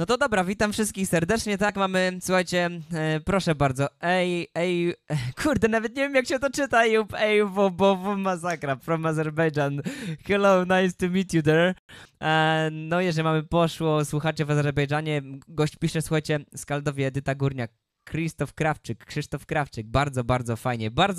No to dobra, witam wszystkich serdecznie, tak, mamy, słuchajcie, e, proszę bardzo, ej, ej, kurde, nawet nie wiem jak się to czyta, Jup, ej, bo, bo, bo, masakra, from Azerbaijan, hello, nice to meet you there. E, no, jeżeli mamy poszło, słuchacie w Azerbejdżanie, gość pisze, słuchajcie, Skaldowie Edyta Górniak, Krzysztof Krawczyk, Krzysztof Krawczyk, bardzo, bardzo fajnie, bardzo